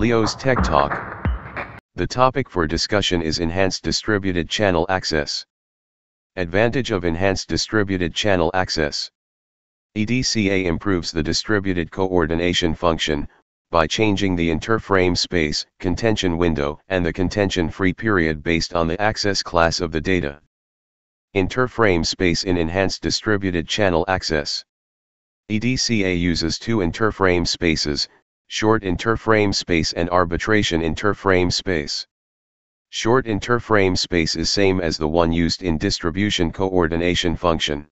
Leo's Tech Talk. The topic for discussion is enhanced distributed channel access. Advantage of enhanced distributed channel access. EDCA improves the distributed coordination function by changing the interframe space, contention window, and the contention-free period based on the access class of the data. Interframe space in enhanced distributed channel access. EDCA uses two interframe spaces, Short interframe space and arbitration interframe space. Short interframe space is same as the one used in distribution coordination function.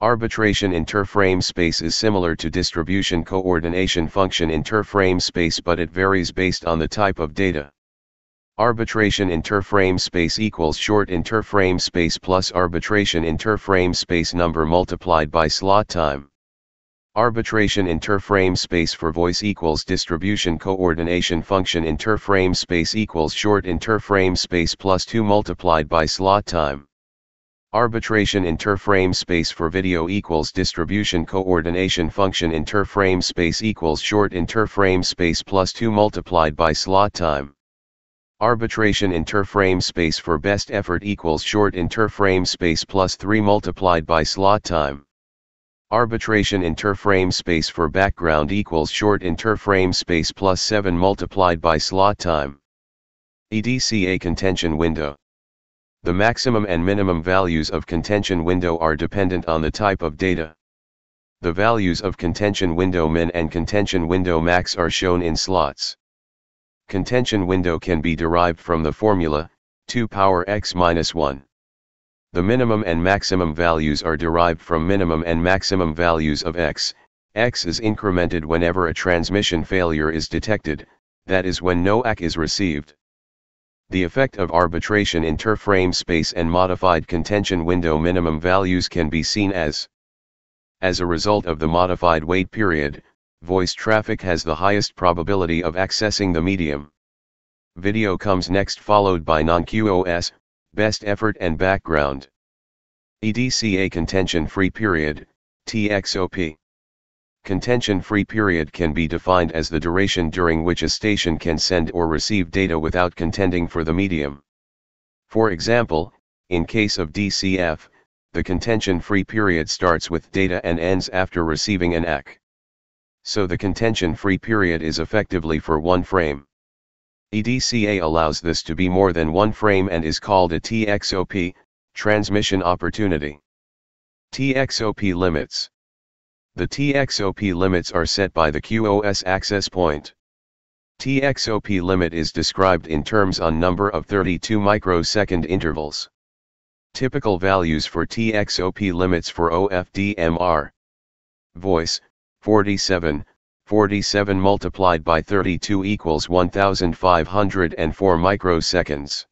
Arbitration interframe space is similar to distribution coordination function interframe space but it varies based on the type of data. Arbitration interframe space equals short interframe space plus arbitration interframe space number multiplied by slot time. Arbitration interframe space for voice equals distribution coordination function interframe space equals short interframe space plus 2 multiplied by slot time. Arbitration interframe space for video equals distribution coordination function interframe space equals short interframe space plus 2 multiplied by slot time. Arbitration interframe space for best effort equals short interframe space plus 3 multiplied by slot time. Arbitration interframe space for background equals short interframe space plus 7 multiplied by slot time. EDCA contention window. The maximum and minimum values of contention window are dependent on the type of data. The values of contention window min and contention window max are shown in slots. Contention window can be derived from the formula, 2 power x minus 1. The minimum and maximum values are derived from minimum and maximum values of x, x is incremented whenever a transmission failure is detected, that is when no ACK is received. The effect of arbitration inter interframe space and modified contention window minimum values can be seen as As a result of the modified wait period, voice traffic has the highest probability of accessing the medium. Video comes next followed by non-QoS, best effort and background. EDCA contention free period, TXOP. Contention free period can be defined as the duration during which a station can send or receive data without contending for the medium. For example, in case of DCF, the contention free period starts with data and ends after receiving an ACK. So the contention free period is effectively for one frame. EDCA allows this to be more than one frame and is called a TXOP, transmission opportunity. TXOP limits. The TXOP limits are set by the QoS access point. TXOP limit is described in terms on number of 32 microsecond intervals. Typical values for TXOP limits for OFDM are Voice, 47, 47 multiplied by 32 equals 1504 microseconds.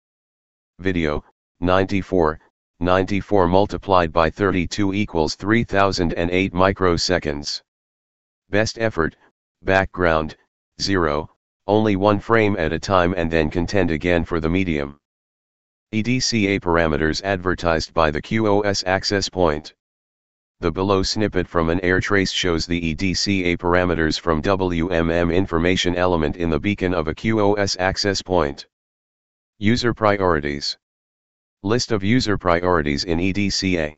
Video, 94, 94 multiplied by 32 equals 3008 microseconds. Best effort, background, 0, only one frame at a time and then contend again for the medium. EDCA parameters advertised by the QoS access point. The below snippet from an air trace shows the EDCA parameters from WMM information element in the beacon of a QoS access point. User Priorities List of user priorities in EDCA